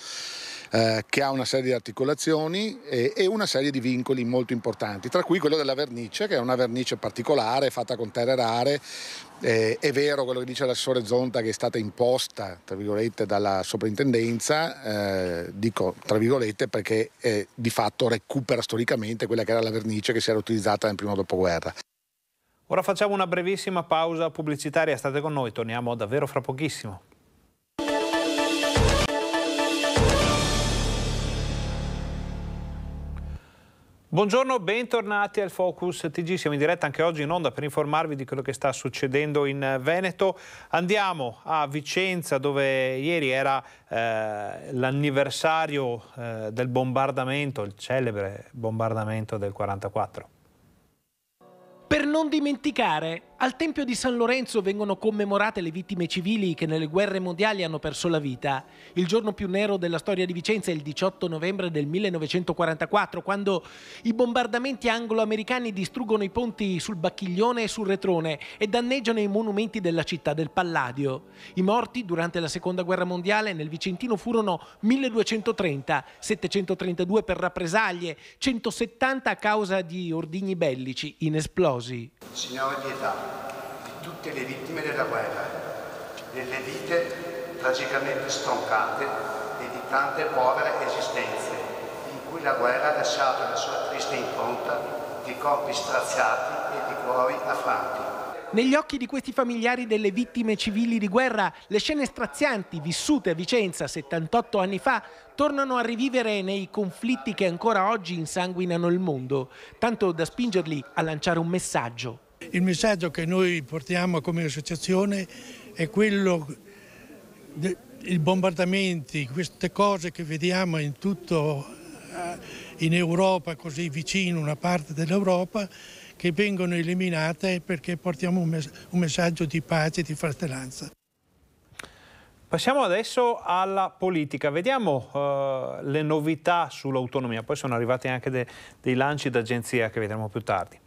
eh, che ha una serie di articolazioni e, e, una serie di vincoli molto importanti, tra cui quello della vernice, che è una vernice particolare fatta con terre rare. Eh, è vero quello che dice l'assessore Zonta che è stata imposta, tra virgolette, dalla soprintendenza, eh, dico tra virgolette perché eh, di fatto recupera storicamente quella che era la vernice che si era utilizzata nel primo dopoguerra. Ora facciamo una brevissima pausa pubblicitaria, state con noi, torniamo davvero fra pochissimo. Buongiorno, bentornati al Focus TG. Siamo in diretta anche oggi in onda per informarvi di quello che sta succedendo in eh, Veneto. Andiamo a Vicenza dove ieri era eh, l'anniversario eh, del bombardamento, il celebre bombardamento del 44. Per non dimenticare al Tempio di San Lorenzo vengono commemorate le vittime civili che nelle guerre mondiali hanno perso la vita. Il giorno più nero della storia di Vicenza è il 18 novembre del 1944, quando i bombardamenti anglo-americani distruggono i ponti sul Bacchiglione e sul Retrone e danneggiano i monumenti della città del Palladio. I morti durante la Seconda Guerra Mondiale nel Vicentino furono 1230, 732 per rappresaglie, 170 a causa di ordigni bellici inesplosi. Signori di età di tutte le vittime della guerra, delle vite tragicamente stroncate e di tante povere esistenze in cui la guerra ha lasciato la sua triste impronta di corpi straziati e di cuori affranti. Negli occhi di questi familiari delle vittime civili di guerra, le scene strazianti vissute a Vicenza 78 anni fa tornano a rivivere nei conflitti che ancora oggi insanguinano il mondo, tanto da spingerli a lanciare un messaggio. Il messaggio che noi portiamo come associazione è quello i bombardamenti, queste cose che vediamo in tutto eh, in Europa, così vicino una parte dell'Europa, che vengono eliminate perché portiamo un, un messaggio di pace e di fratellanza. Passiamo adesso alla politica, vediamo uh, le novità sull'autonomia, poi sono arrivati anche de dei lanci d'agenzia che vedremo più tardi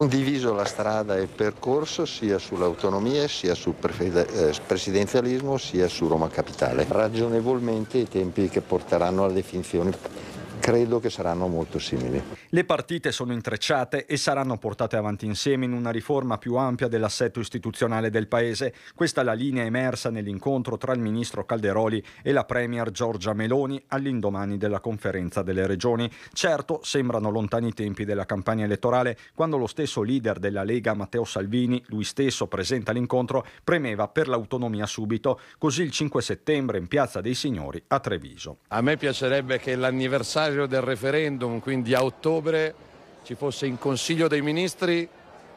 condiviso la strada e il percorso sia sull'autonomia, sia sul eh, presidenzialismo, sia su Roma Capitale. Ragionevolmente i tempi che porteranno alla definizione credo che saranno molto simili. Le partite sono intrecciate e saranno portate avanti insieme in una riforma più ampia dell'assetto istituzionale del Paese. Questa è la linea emersa nell'incontro tra il ministro Calderoli e la Premier Giorgia Meloni all'indomani della conferenza delle regioni. Certo, sembrano lontani i tempi della campagna elettorale, quando lo stesso leader della Lega Matteo Salvini, lui stesso presente all'incontro, premeva per l'autonomia subito, così il 5 settembre in Piazza dei Signori a Treviso. A me piacerebbe che l'anniversario anniversario del referendum, quindi a ottobre, ci fosse in Consiglio dei Ministri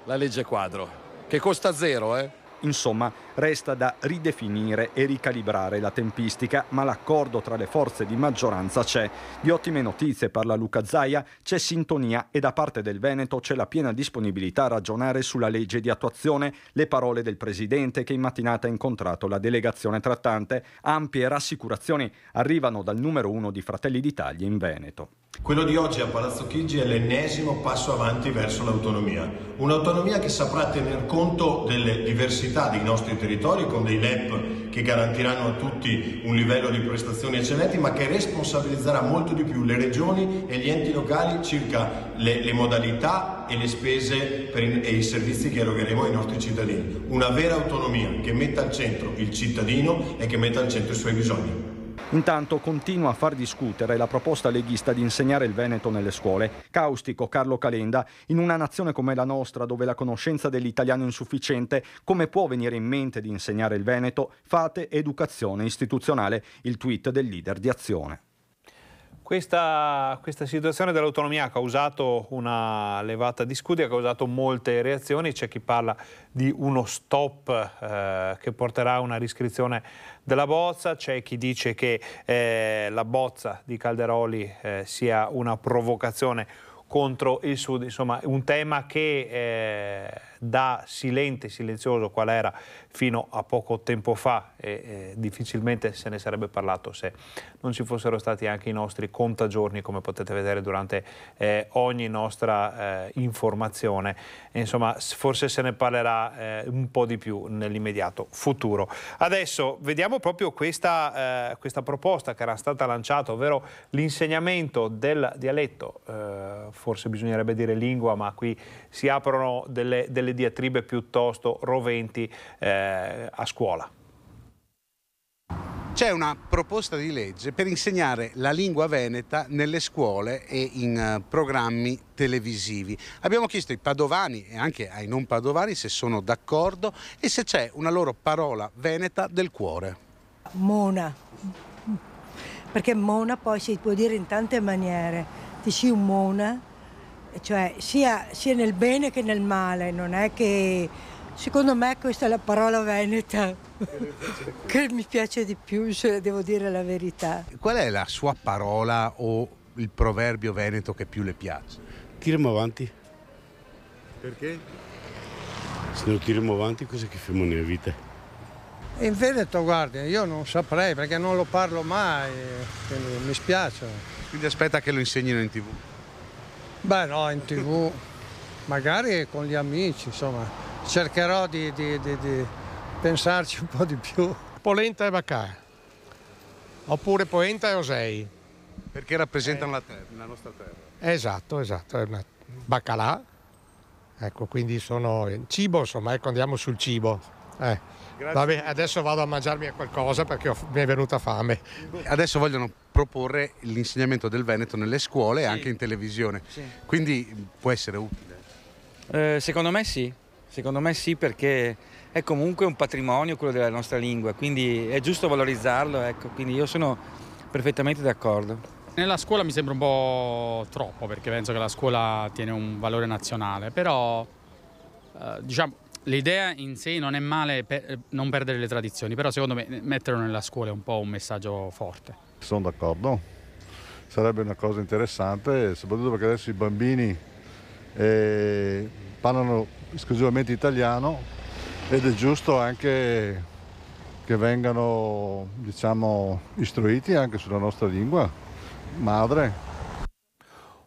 la legge quadro, che costa zero, eh? Insomma, resta da ridefinire e ricalibrare la tempistica, ma l'accordo tra le forze di maggioranza c'è. Di ottime notizie parla Luca Zaia, c'è sintonia e da parte del Veneto c'è la piena disponibilità a ragionare sulla legge di attuazione, le parole del Presidente che in mattinata ha incontrato la delegazione trattante. Ampie rassicurazioni arrivano dal numero uno di Fratelli d'Italia in Veneto. Quello di oggi a Palazzo Chigi è l'ennesimo passo avanti verso l'autonomia, un'autonomia che saprà tener conto delle diversità dei nostri territori con dei LEP che garantiranno a tutti un livello di prestazioni eccellenti ma che responsabilizzerà molto di più le regioni e gli enti locali circa le, le modalità e le spese i, e i servizi che erogheremo ai nostri cittadini. Una vera autonomia che metta al centro il cittadino e che metta al centro i suoi bisogni. Intanto continua a far discutere la proposta leghista di insegnare il Veneto nelle scuole. Caustico Carlo Calenda, in una nazione come la nostra dove la conoscenza dell'italiano è insufficiente, come può venire in mente di insegnare il Veneto? Fate educazione istituzionale, il tweet del leader di azione. Questa, questa, situazione dell'autonomia ha causato una levata di scudi, ha causato molte reazioni, c'è chi parla di uno stop eh, che porterà a una riscrizione della bozza, c'è chi dice che eh, la bozza di Calderoli eh, sia una provocazione contro il Sud, insomma un tema che eh, da silente silenzioso qual era fino a poco tempo fa e eh, difficilmente se ne sarebbe parlato se non ci fossero stati anche i nostri contagiorni come potete vedere durante eh, ogni nostra eh, informazione. Insomma forse se ne parlerà eh, un po' di più nell'immediato futuro. Adesso vediamo proprio questa, eh, questa proposta che era stata lanciata, ovvero l'insegnamento del dialetto, eh, forse bisognerebbe dire lingua ma qui si aprono delle, delle le diatribe piuttosto roventi eh, a scuola. C'è una proposta di legge per insegnare la lingua veneta nelle scuole e in eh, programmi televisivi. Abbiamo chiesto ai padovani e anche ai non padovani se sono d'accordo e se c'è una loro parola veneta del cuore. Mona, perché mona poi si può dire in tante maniere. Ti Dici un mona, cioè sia, sia nel bene che nel male, non è che secondo me questa è la parola veneta che mi piace di più, se devo dire la verità. Qual è la sua parola o il proverbio veneto che più le piace? Tiriamo avanti. Perché? Se non tiriamo avanti cosa che facciamo nella vita? In Veneto, guardi, io non saprei perché non lo parlo mai, quindi mi spiace. Quindi aspetta che lo insegnino in tv. Beh no, in tv, magari con gli amici, insomma, cercherò di, di, di, di pensarci un po' di più. Polenta e bacà, oppure Polenta e Osei. Perché rappresentano eh, la, terra, la nostra terra. Esatto, esatto, è una baccalà, ecco, quindi sono cibo, insomma, ecco, andiamo sul cibo. Eh. Vabbè, adesso vado a mangiarmi qualcosa perché ho, mi è venuta fame. Adesso vogliono proporre l'insegnamento del Veneto nelle scuole e sì. anche in televisione. Sì. Quindi può essere utile. Eh, secondo me sì, secondo me sì perché è comunque un patrimonio quello della nostra lingua, quindi è giusto valorizzarlo, ecco, quindi io sono perfettamente d'accordo. Nella scuola mi sembra un po' troppo perché penso che la scuola tiene un valore nazionale, però eh, diciamo, l'idea in sé non è male per non perdere le tradizioni, però secondo me metterlo nella scuola è un po' un messaggio forte. Sono d'accordo, sarebbe una cosa interessante, soprattutto perché adesso i bambini eh, parlano esclusivamente italiano ed è giusto anche che vengano diciamo, istruiti anche sulla nostra lingua madre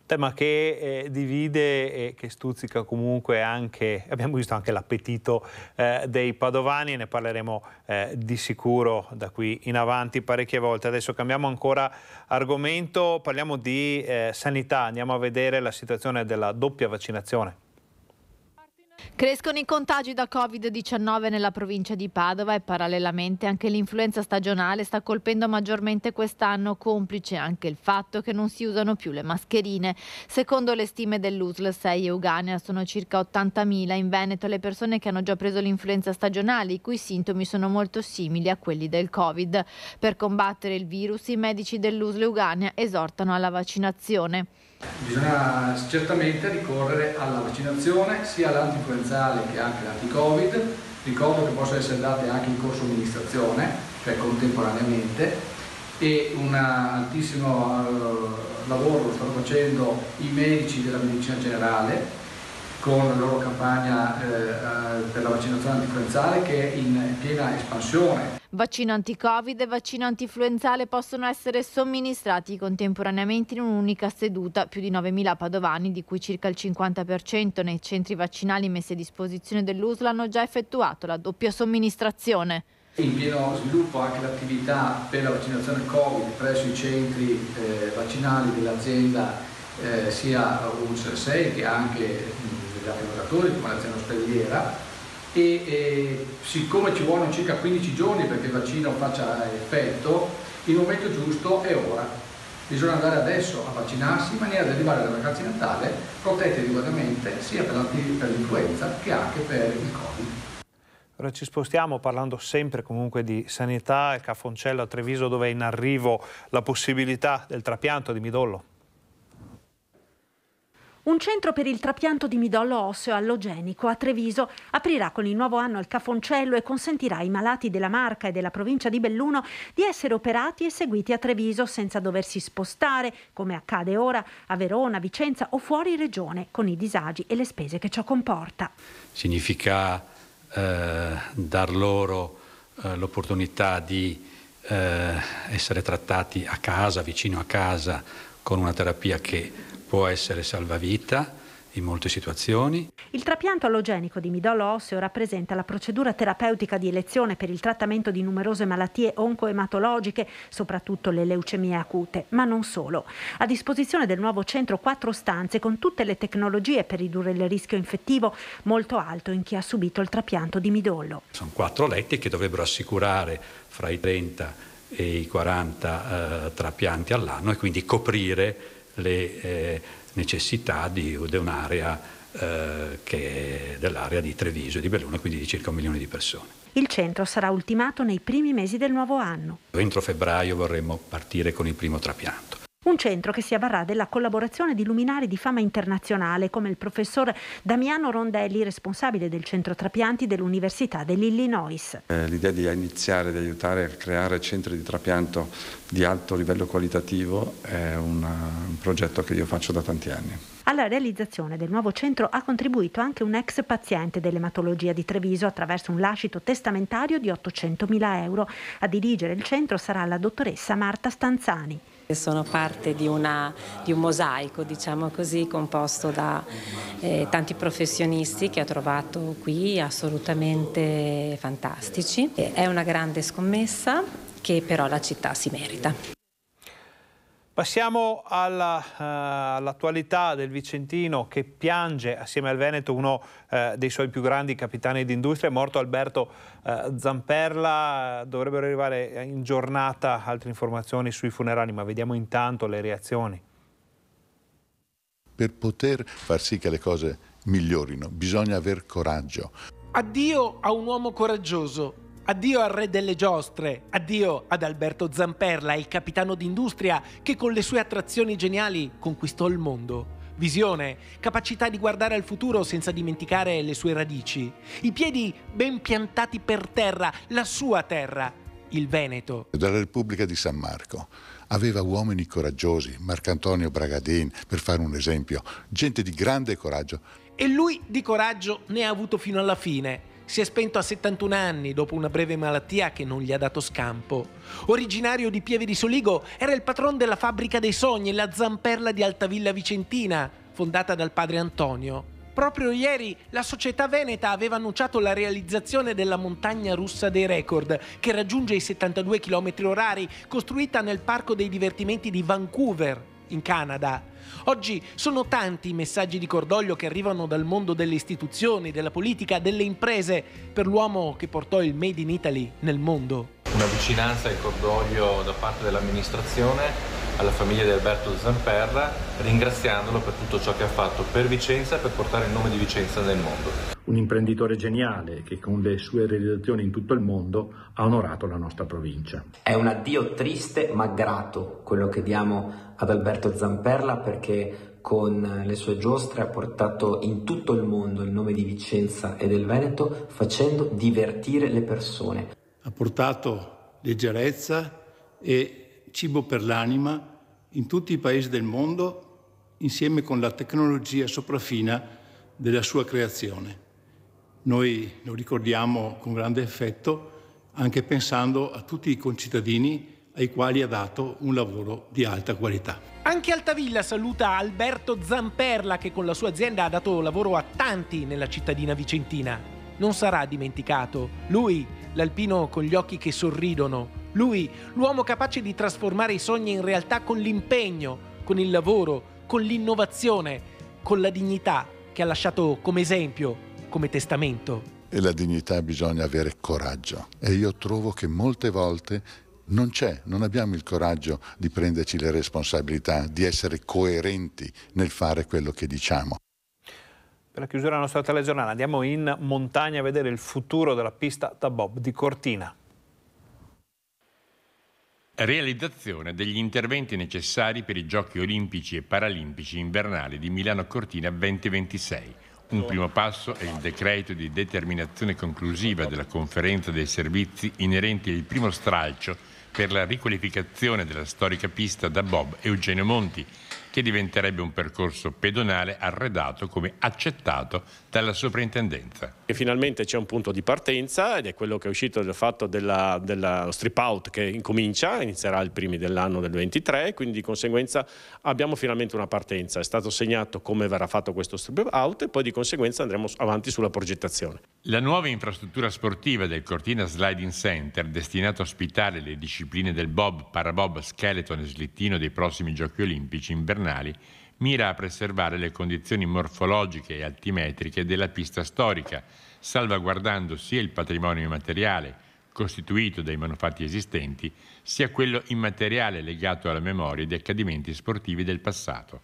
tema che eh, divide e che stuzzica comunque anche, abbiamo visto anche l'appetito eh, dei padovani e ne parleremo eh, di sicuro da qui in avanti parecchie volte. Adesso cambiamo ancora argomento, parliamo di eh, sanità, andiamo a vedere la situazione della doppia vaccinazione. Crescono i contagi da Covid-19 nella provincia di Padova e parallelamente anche l'influenza stagionale sta colpendo maggiormente quest'anno, complice anche il fatto che non si usano più le mascherine. Secondo le stime dell'USL 6 Euganea sono circa 80.000 in Veneto le persone che hanno già preso l'influenza stagionale, i cui sintomi sono molto simili a quelli del Covid. Per combattere il virus i medici dell'USL Euganea esortano alla vaccinazione. Bisogna certamente ricorrere alla vaccinazione, sia l'antinfluenzale che anche l'anti-covid, ricordo che possono essere date anche in corso amministrazione, cioè contemporaneamente, e un altissimo eh, lavoro lo stanno facendo i medici della medicina generale, con la loro campagna eh, eh per la vaccinazione antifluenzale che è in piena espansione. Vaccino anti-Covid e vaccino antinfluenzale possono essere somministrati contemporaneamente in un'unica seduta. Più di 9.000 padovani, di cui circa il 50% nei centri vaccinali messi a disposizione dell'USL, hanno già effettuato la doppia somministrazione. In pieno sviluppo anche l'attività per la vaccinazione Covid presso i centri eh, vaccinali dell'azienda eh, sia UNCER 6 che anche da lavoratori di malazione ospedaliera e, e siccome ci vogliono circa 15 giorni perché il vaccino faccia effetto, il momento giusto è ora. Bisogna andare adesso a vaccinarsi in maniera da arrivare alla vacanze Natale protetti adeguatamente sia per l'influenza che anche per il Covid. Ora ci spostiamo parlando sempre comunque di sanità e Caffoncello a Treviso dove è in arrivo la possibilità del trapianto di midollo. Un centro per il trapianto di midollo osseo allogenico a Treviso aprirà con il nuovo anno il cafoncello e consentirà ai malati della Marca e della provincia di Belluno di essere operati e seguiti a Treviso senza doversi spostare, come accade ora, a Verona, Vicenza o fuori regione, con i disagi e le spese che ciò comporta. Significa eh, dar loro eh, l'opportunità di eh, essere trattati a casa, vicino a casa, con una terapia che può essere salvavita in molte situazioni. Il trapianto allogenico di midollo osseo rappresenta la procedura terapeutica di elezione per il trattamento di numerose malattie oncoematologiche, soprattutto le leucemie acute, ma non solo. A disposizione del nuovo centro quattro stanze con tutte le tecnologie per ridurre il rischio infettivo molto alto in chi ha subito il trapianto di midollo. Sono quattro letti che dovrebbero assicurare fra i 30 e i 40 eh, trapianti all'anno e quindi coprire le eh, necessità di, un'area eh, che è dell'area di Treviso e di Belluno, quindi di circa un milione di persone. Il centro sarà ultimato nei primi mesi del nuovo anno. Entro febbraio vorremmo partire con il primo trapianto. Un centro che si avvarrà della collaborazione di luminari di fama internazionale come il professor Damiano Rondelli, responsabile del centro trapianti dell'Università dell'Illinois. Eh, l'idea di iniziare, di aiutare a creare centri di trapianto di alto livello qualitativo è una, un progetto che io faccio da tanti anni. Alla realizzazione del nuovo centro ha contribuito anche un ex paziente dell'ematologia di Treviso attraverso un lascito testamentario di 800.000 euro. A dirigere il centro sarà la dottoressa Marta Stanzani. Sono parte di, una, di un mosaico, diciamo così, composto da eh, tanti professionisti che ho trovato qui assolutamente fantastici. È una grande scommessa che però la città si merita. Passiamo eh, all'attualità uh, del Vicentino che piange assieme al Veneto uno uh, dei suoi più grandi capitani d'industria, è morto Alberto uh, Zamperla, dovrebbero arrivare in giornata altre informazioni sui funerali, ma vediamo intanto le reazioni. Per poter far sì che le cose migliorino bisogna avere coraggio. Addio a un uomo coraggioso, Addio al re delle giostre, addio ad Alberto Zamperla, il capitano d'industria che con le sue attrazioni geniali conquistò il mondo. Visione, capacità di guardare al futuro senza dimenticare le sue radici, i piedi ben piantati per terra, la sua terra, il Veneto. Dalla Repubblica di San Marco aveva uomini coraggiosi, Marcantonio Bragadin per fare un esempio, gente di grande coraggio. E lui di coraggio ne ha avuto fino alla fine si è spento a 71 anni dopo una breve malattia che non gli ha dato scampo. Originario di Pieve di Soligo, era il patron della fabbrica dei sogni, e la Zamperla di Altavilla Vicentina, fondata dal padre Antonio. Proprio ieri la società veneta aveva annunciato la realizzazione della montagna russa dei record, che raggiunge i 72 km orari, costruita nel Parco dei divertimenti di Vancouver, in Canada. Oggi sono tanti i messaggi di cordoglio che arrivano dal mondo delle istituzioni, della politica, delle imprese per l'uomo che portò il Made in Italy nel mondo. Una vicinanza e cordoglio da parte dell'amministrazione alla famiglia di Alberto Zamperla, ringraziandolo per tutto ciò che ha fatto per Vicenza e per portare il nome di Vicenza nel mondo. Un imprenditore geniale che con le sue realizzazioni in tutto il mondo ha onorato la nostra provincia. È un addio triste ma grato quello che diamo ad Alberto Zamperla perché con le sue giostre ha portato in tutto il mondo il nome di Vicenza e del Veneto facendo divertire le persone. Ha portato leggerezza e cibo per l'anima in tutti i paesi del mondo insieme con la tecnologia sopraffina della sua creazione. Noi lo ricordiamo con grande effetto anche pensando a tutti i concittadini ai quali ha dato un lavoro di alta qualità. Anche Altavilla saluta Alberto Zamperla che con la sua azienda ha dato lavoro a tanti nella cittadina vicentina. Non sarà dimenticato. Lui, l'alpino con gli occhi che sorridono, lui, l'uomo capace di trasformare i sogni in realtà con l'impegno, con il lavoro, con l'innovazione, con la dignità che ha lasciato come esempio, come testamento. E la dignità bisogna avere coraggio. E io trovo che molte volte non c'è, non abbiamo il coraggio di prenderci le responsabilità, di essere coerenti nel fare quello che diciamo. Per la chiusura della nostra telegiornale andiamo in montagna a vedere il futuro della pista da bob di Cortina realizzazione degli interventi necessari per i Giochi olimpici e paralimpici invernali di Milano Cortina 2026. Un primo passo è il decreto di determinazione conclusiva della conferenza dei servizi inerenti al primo stralcio per la riqualificazione della storica pista da Bob Eugenio Monti, che diventerebbe un percorso pedonale arredato come accettato dalla soprintendenza. E finalmente c'è un punto di partenza ed è quello che è uscito dal fatto della, della strip out che incomincia, inizierà il primi dell'anno del 23, quindi di conseguenza abbiamo finalmente una partenza, è stato segnato come verrà fatto questo strip out e poi di conseguenza andremo avanti sulla progettazione. La nuova infrastruttura sportiva del Cortina Sliding Center, destinata a ospitare le discipline del bob, parabob, skeleton e slittino dei prossimi giochi olimpici invernali, mira a preservare le condizioni morfologiche e altimetriche della pista storica, salvaguardando sia il patrimonio immateriale, costituito dai manufatti esistenti, sia quello immateriale legato alla memoria di accadimenti sportivi del passato.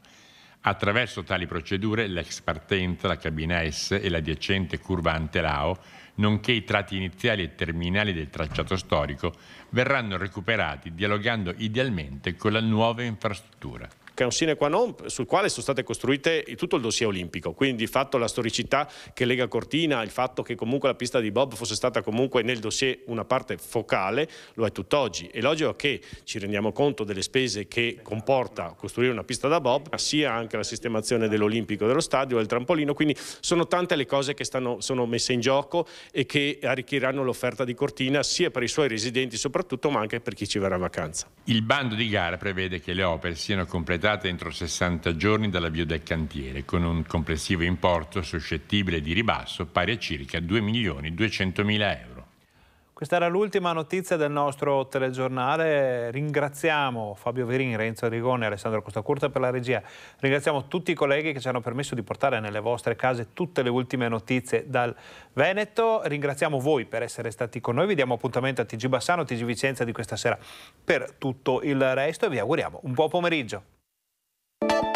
Attraverso tali procedure l'ex partenza, la cabina S e l'adiacente curvante Lao, nonché i tratti iniziali e terminali del tracciato storico, verranno recuperati dialogando idealmente con la nuova infrastruttura che è un sine qua non sul quale sono state costruite tutto il dossier olimpico, quindi di fatto la storicità che lega Cortina, il fatto che comunque la pista di Bob fosse stata comunque nel dossier una parte focale, lo è tutt'oggi. È logico che ci rendiamo conto delle spese che comporta costruire una pista da Bob, sia anche la sistemazione dell'Olimpico, dello stadio, del trampolino, quindi sono tante le cose che stanno, sono messe in gioco e che arricchiranno l'offerta di Cortina sia per i suoi residenti soprattutto, ma anche per chi ci verrà a vacanza. Il bando di gara prevede che le opere siano completate effettuate entro 60 giorni dall'avvio del cantiere, con un complessivo importo suscettibile di ribasso pari a circa 2 milioni 200 mila euro. Questa era l'ultima notizia del nostro telegiornale. Ringraziamo Fabio Verini, Renzo Rigone e Alessandro Costacurta per la regia. Ringraziamo tutti i colleghi che ci hanno permesso di portare nelle vostre case tutte le ultime notizie dal Veneto. Ringraziamo voi per essere stati con noi. Vi diamo appuntamento a TG Bassano, TG Vicenza di questa sera per tutto il resto e vi auguriamo un buon pomeriggio. you